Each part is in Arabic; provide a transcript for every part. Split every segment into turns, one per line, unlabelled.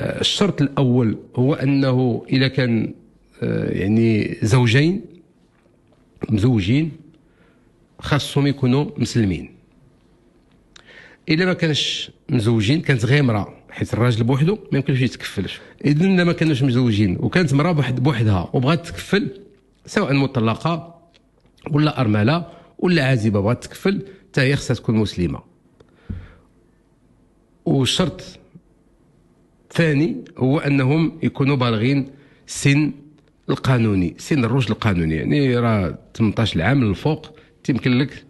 الشرط الاول هو انه اذا كان آه، يعني زوجين مزوجين خاصهم يكونوا مسلمين الا ما كانش مزوجين كانت غير امراه حيت الراجل بوحدو ما يمكنش يتكفلش اذا ما كانوش مزوجين وكانت امراه بوحد بوحدها وبغات تكفل سواء مطلقه ولا ارمله ولا عازبه بغات تكفل حتى هي خصها تكون مسلمه والشرط ثاني هو انهم يكونوا بالغين سن القانوني سن الرشد القانوني يعني راه 18 عام للفوق تيمكن لك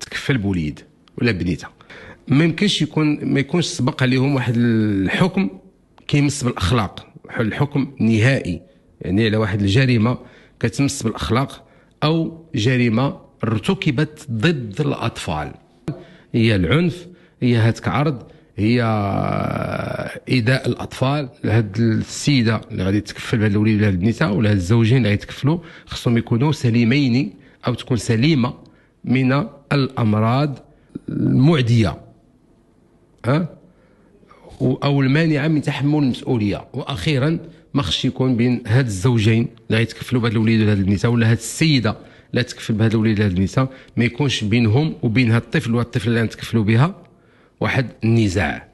تكفل بوليد ولا بنيته ما يمكنش يكون ما يكونش سبق عليهم واحد الحكم كيمس بالاخلاق الحكم نهائي يعني على واحد الجريمه كتمس بالاخلاق او جريمه ارتكبت ضد الاطفال هي العنف هي هاتك عرض هي ايذاء الاطفال لهاد السيده اللي غادي تكفل بهاد الوليد ولا النساء ولا الزوجين اللي غيتكفلوا خصهم يكونوا سليمين او تكون سليمه من الامراض المعديه ها او المانعه من تحمل المسؤوليه واخيرا ما خصش يكون بين هاد الزوجين اللي غيتكفلوا بهاد الوليد ولا هاد ولا هاد السيده لا تكفل بهذا الوليد ولا النساء ما يكونش بينهم وبين هاد الطفل والطفل اللي غنتكفلوا بها واحد النزاع